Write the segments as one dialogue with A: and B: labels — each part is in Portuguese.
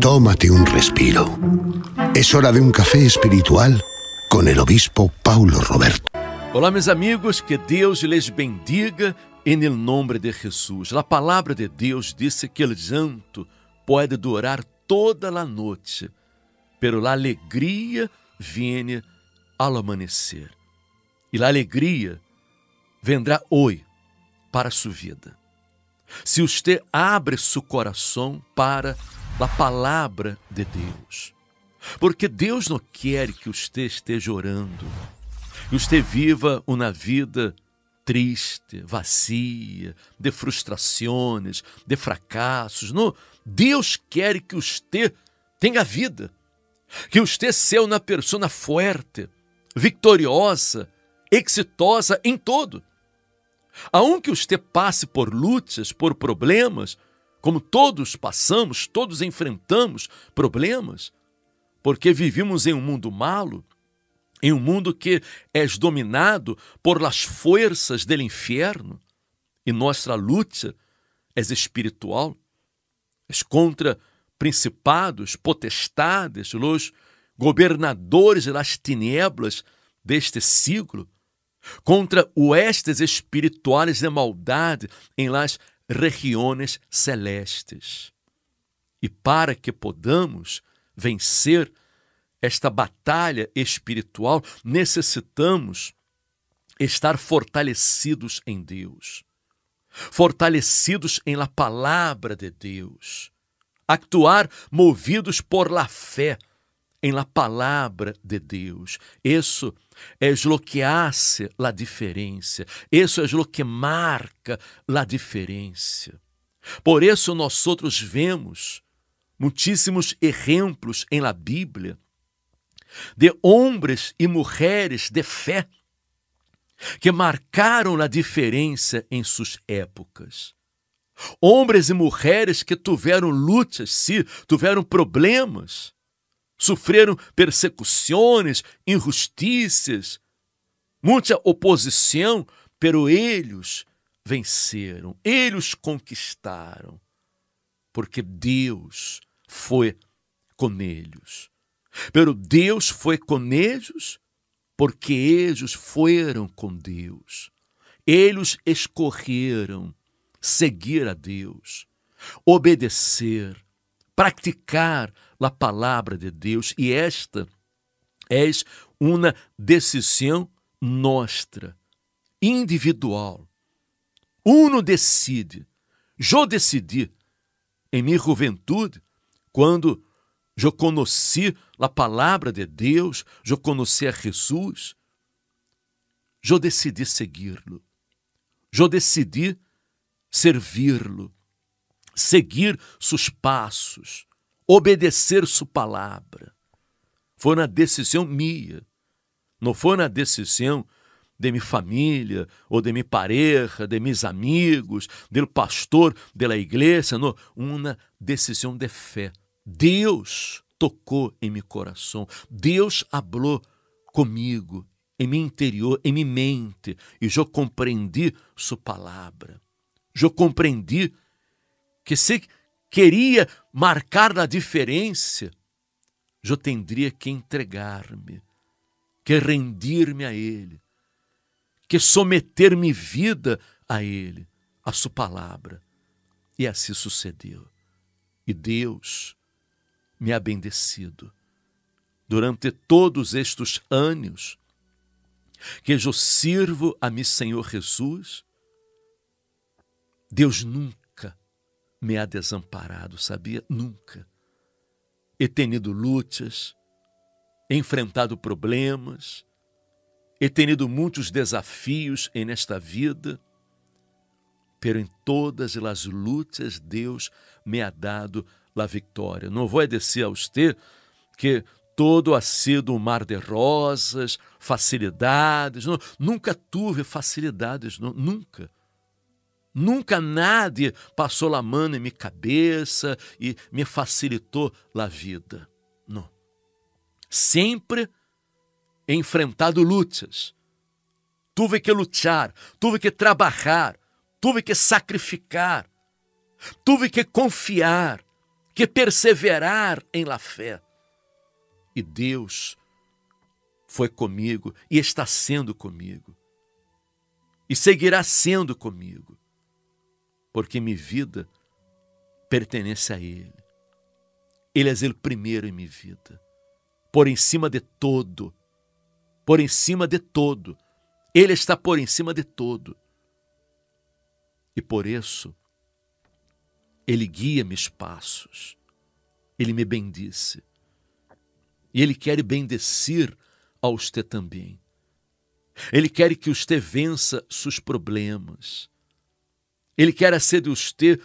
A: Tómate un respiro. Es hora de un café espiritual con el obispo Paulo Roberto. Olá, meus amigos, que Deus lhes bendiga em nome de Jesus. A palavra de Deus disse que o janto pode durar toda a noite, pero a alegria vem ao amanhecer. E a alegria vendrá hoje para sua vida. Se você abre seu coração para da palavra de Deus. Porque Deus não quer que você esteja orando, que você viva uma vida triste, vazia, de frustrações, de fracassos. Não, Deus quer que você tenha vida, que você seja uma pessoa forte, vitoriosa, exitosa em todo. Aonde que você passe por lutas, por problemas, como todos passamos, todos enfrentamos problemas, porque vivimos em um mundo malo, em um mundo que é dominado por las forças do inferno, e nossa luta é espiritual, é contra principados, potestades, los governadores das tinieblas deste siglo, contra oestes espirituais de maldade em las regiões celestes. E para que podamos vencer esta batalha espiritual, necessitamos estar fortalecidos em Deus, fortalecidos em la palavra de Deus, actuar movidos por la fé em la palavra de Deus. Isso é é lo que hace la diferença. Isso é lo que marca la diferença. Por isso nós outros vemos muitíssimos exemplos em la Bíblia de homens e mulheres de fé que marcaram a diferença em suas épocas. Homens e mulheres que tiveram lutas, se tiveram problemas, Sofreram persecuções, injustiças, muita oposição, pero eles venceram, eles conquistaram, porque Deus foi com eles. Pero Deus foi com eles, porque eles foram com Deus. Eles escorreram seguir a Deus, obedecer, praticar a palavra de Deus e esta é uma decisão nossa, individual. Uno decide. Eu decidi, em minha juventude, quando eu conheci a palavra de Deus, eu conheci a Jesus, eu decidi segui-lo. Eu decidi servir lo seguir seus passos obedecer sua palavra. Foi uma decisão minha, não foi uma decisão de minha família, ou de minha pareja, de meus amigos, do pastor, da igreja, não, uma decisão de fé. Deus tocou em meu coração, Deus falou comigo, em meu interior, em minha mente, e eu compreendi sua palavra. Eu compreendi que se queria marcar a diferença, eu teria que entregar-me, que rendir-me a Ele, que someter-me vida a Ele, a Sua palavra. E assim sucedeu. E Deus me ha bendecido durante todos estes anos que eu sirvo a meu Senhor Jesus. Deus nunca me há desamparado, sabia? Nunca. E tenido lutas, enfrentado problemas, e tenido muitos desafios em esta vida, pero em todas as lutas Deus me ha dado a vitória. Não vou descer a usted que todo ha sido um mar de rosas, facilidades. Não, nunca tive facilidades, não, nunca. Nunca nada passou a mão em minha cabeça e me facilitou a vida. Não. Sempre enfrentado lutas. Tive que lutar, tive que trabalhar, tive que sacrificar, tive que confiar, que perseverar em la fé. E Deus foi comigo e está sendo comigo. E seguirá sendo comigo porque minha vida pertence a Ele. Ele é o primeiro em minha vida, por em cima de todo, por em cima de todo. Ele está por em cima de todo. E por isso, Ele guia meus passos, Ele me bendice. E Ele quer bendecir aos você também. Ele quer que os vença seus problemas. Ele quer ser você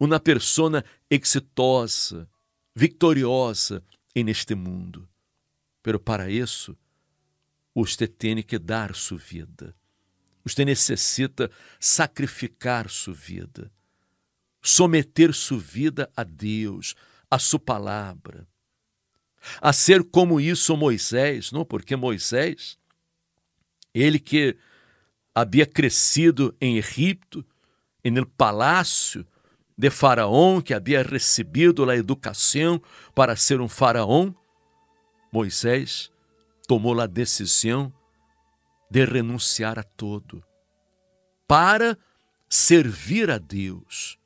A: uma persona exitosa, vitoriosa neste este mundo. Pero para isso, você tem que dar sua vida. Você necessita sacrificar sua vida, someter sua vida a Deus, a sua palavra. A ser como isso Moisés, não? Porque Moisés, ele que havia crescido em Egipto, e no palácio de Faraó, que havia recebido a educação para ser um faraó, Moisés tomou a decisão de renunciar a todo para servir a Deus,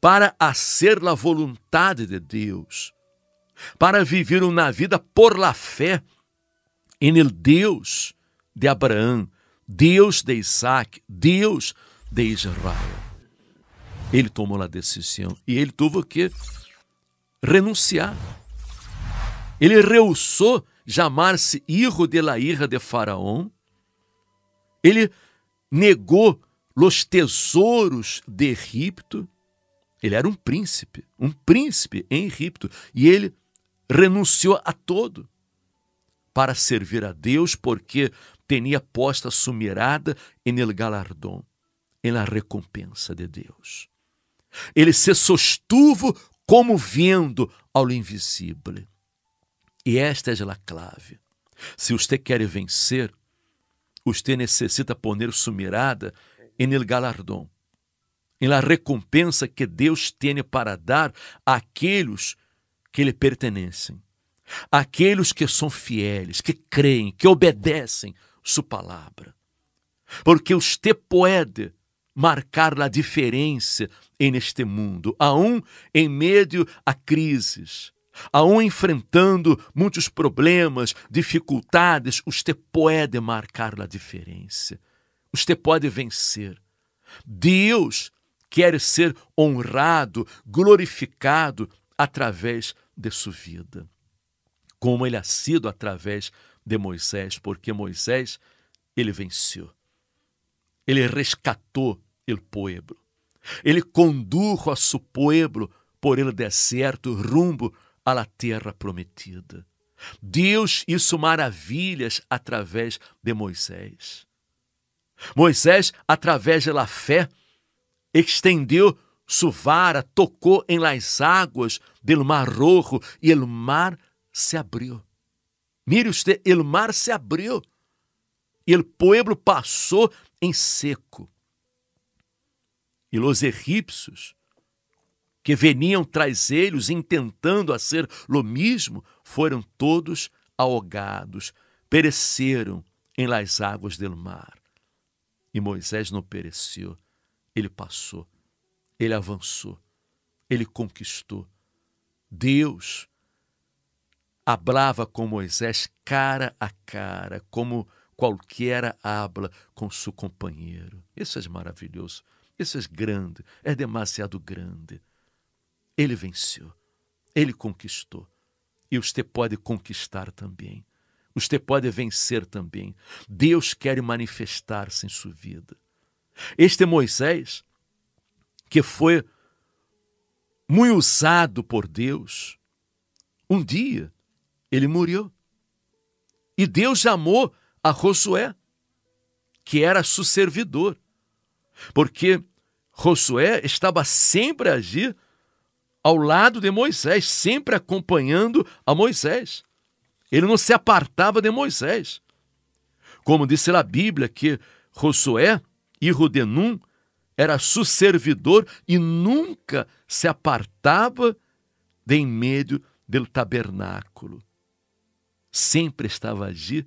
A: para fazer a vontade de Deus, para viver uma vida por la fé em Deus de Abraão, Deus de Isaac, Deus de Israel. Ele tomou a decisão e ele teve que renunciar. Ele rehusou chamar-se hijo de la hija de Faraó. Ele negou los tesouros de Egipto. Ele era um príncipe, um príncipe em Egipto, e ele renunciou a todo para servir a Deus, porque tinha posta sua mirada en el galardón, em la recompensa de Deus. Ele se sostuvo como vendo ao invisível. E esta é a clave. Se você quer vencer, você necessita poner sua mirada en el galardão, em la recompensa que Deus tem para dar àqueles que lhe pertencem, àqueles que são fieles, que creem, que obedecem sua palavra. Porque você pode marcar a diferença neste mundo, a um em meio a crises, a um enfrentando muitos problemas, dificuldades, você pode marcar a diferença. Você pode vencer. Deus quer ser honrado, glorificado através de sua vida. Como ele ha sido através de Moisés, porque Moisés ele venceu. Ele rescatou el pueblo. Ele condujo a su pueblo por el deserto rumbo à la terra prometida. Deus hizo maravilhas através de Moisés. Moisés, através da fé, estendeu sua vara, tocou em las águas del mar rojo e el mar se abriu. Mire usted, el mar se abriu e o pueblo passou em seco e los egípcios, que veniam tras eles intentando ser lo mesmo foram todos ahogados, pereceram em las águas del mar. E Moisés não pereceu, ele passou, ele avançou, ele conquistou. Deus hablava com Moisés cara a cara, como qualquer habla com seu companheiro. Isso é maravilhoso. Isso é grande, é demasiado grande. Ele venceu, ele conquistou. E você pode conquistar também. Você pode vencer também. Deus quer manifestar-se em sua vida. Este é Moisés, que foi muito usado por Deus, um dia ele morreu. E Deus chamou a Josué, que era seu servidor. Porque Josué estava sempre a agir ao lado de Moisés, sempre acompanhando a Moisés. Ele não se apartava de Moisés. Como disse a Bíblia que Josué, irro de Num, era susservidor e nunca se apartava de em meio do tabernáculo. Sempre estava a agir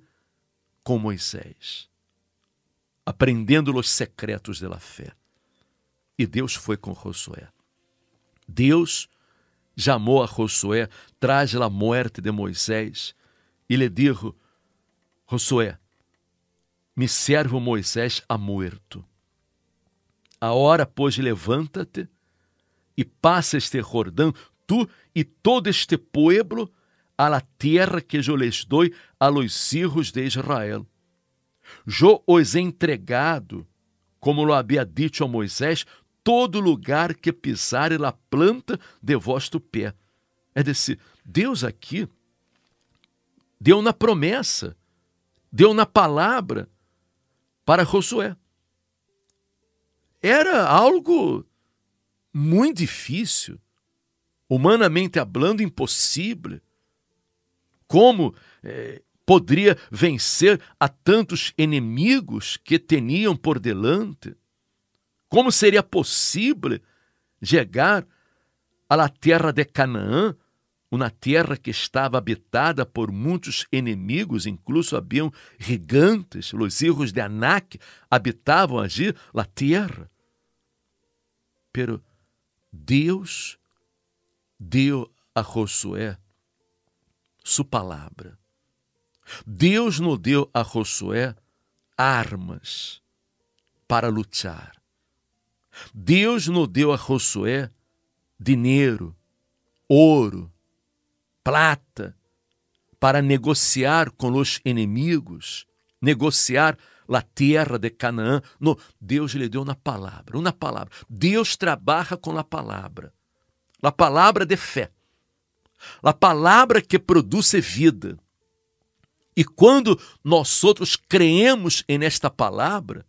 A: com Moisés aprendendo os secretos da fé. E Deus foi com Josué. Deus chamou a Josué traz a morte de Moisés e lhe disse: Josué, me servo Moisés a morto. A hora, pois, levanta-te e passa este Jordão, tu e todo este pueblo, à la terra que eu lhes dou a los hijos de Israel Jô os entregado, como lo havia dito a Moisés, todo lugar que pisar la planta de vosso pé. É desse Deus aqui deu na promessa, deu na palavra para Josué. Era algo muito difícil, humanamente hablando, impossível. Como eh, poderia vencer a tantos inimigos que teniam por delante? Como seria possível chegar à terra de Canaã, uma terra que estava habitada por muitos inimigos, incluso haviam gigantes, os hijos de Anak habitavam ali a terra. Pero Deus deu a Josué sua palavra. Deus nos deu a Josué armas para lutar. Deus nos deu a Josué dinheiro, ouro, prata para negociar com os inimigos, negociar a terra de Canaã. No, Deus lhe deu na palavra, uma palavra. Deus trabalha com a palavra, a palavra de fé, a palavra que produz vida. E quando nós outros creemos em esta palavra,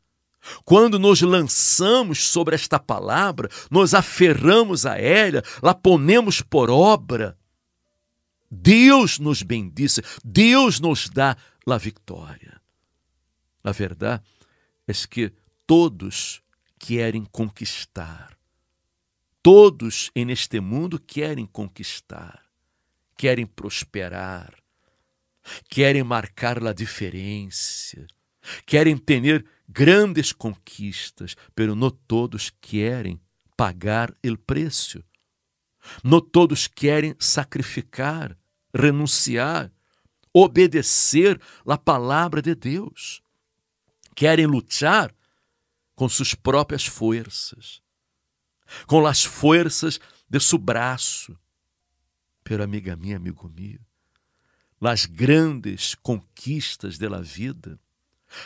A: quando nos lançamos sobre esta palavra, nos aferramos a ela, la ponemos por obra, Deus nos bendice, Deus nos dá a vitória. A verdade é que todos querem conquistar. Todos neste mundo querem conquistar, querem prosperar, querem marcar a diferença, querem ter grandes conquistas, pero no todos querem pagar o preço. No todos querem sacrificar, renunciar, obedecer a palavra de Deus. Querem lutar com suas próprias forças, com as forças de seu braço. Pero amiga minha, amigo meu, las grandes conquistas da vida,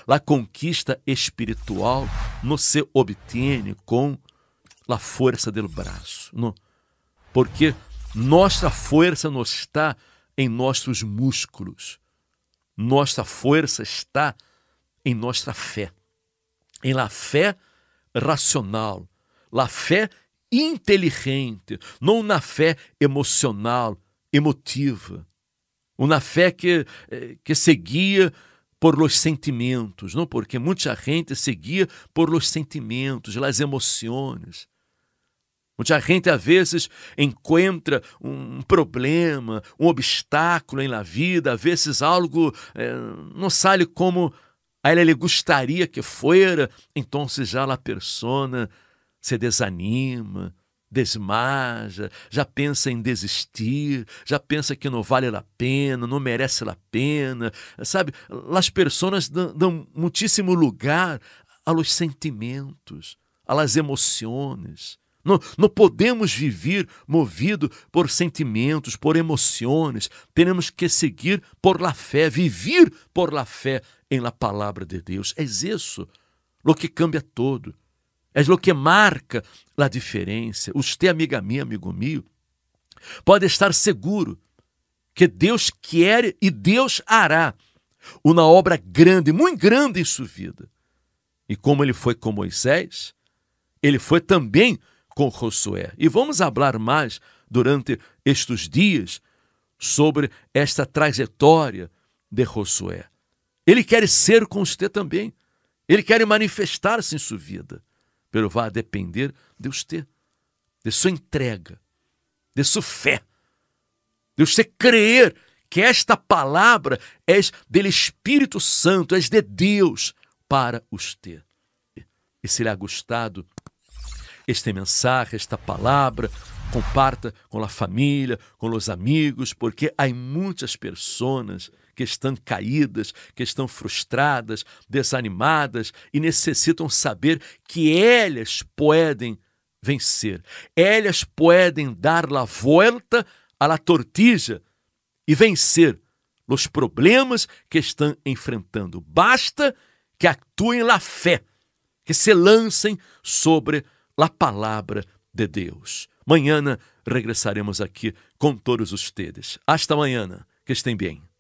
A: la conquista espiritual não se obtém com la força do braço, não? porque nossa força não está em nossos músculos, nossa força está em nossa fé, em la fé racional, la fé inteligente, não na fé emocional, emotiva uma fé que, eh, que seguia por los sentimentos, não porque muita gente seguia por los sentimentos, las emociones. Muita gente, às vezes, encontra um problema, um obstáculo em la vida, às vezes algo eh, não sai como a ela gostaria que fosse então já a persona se desanima, desmaja, já pensa em desistir, já pensa que não vale a pena, não merece a pena, sabe? As pessoas dão muitíssimo lugar aos sentimentos, às emoções. Não, não podemos viver movido por sentimentos, por emoções. Temos que seguir por la fé, viver por la fé em la palavra de Deus. É isso o que cambia todo. És o que marca a diferença. Usted, amiga minha, amigo meu, pode estar seguro que Deus quer e Deus hará uma obra grande, muito grande em sua vida. E como ele foi com Moisés, ele foi também com Josué. E vamos falar mais durante estes dias sobre esta trajetória de Josué. Ele quer ser com você também. Ele quer manifestar-se em sua vida. Pelo vá depender Deus ter de sua entrega, de sua fé, Deus ter crer que esta palavra é do Espírito Santo, é de Deus para os ter. E se lhe ha gostado este mensagem, esta palavra, comparta com a família, com os amigos, porque há muitas pessoas que estão caídas, que estão frustradas, desanimadas e necessitam saber que elas podem vencer. Elas podem dar la volta à la tortilla e vencer os problemas que estão enfrentando. Basta que atuem la fé, que se lancem sobre a palavra de Deus. Manhã regressaremos aqui com todos ustedes. Hasta amanhã, Que estejam bem.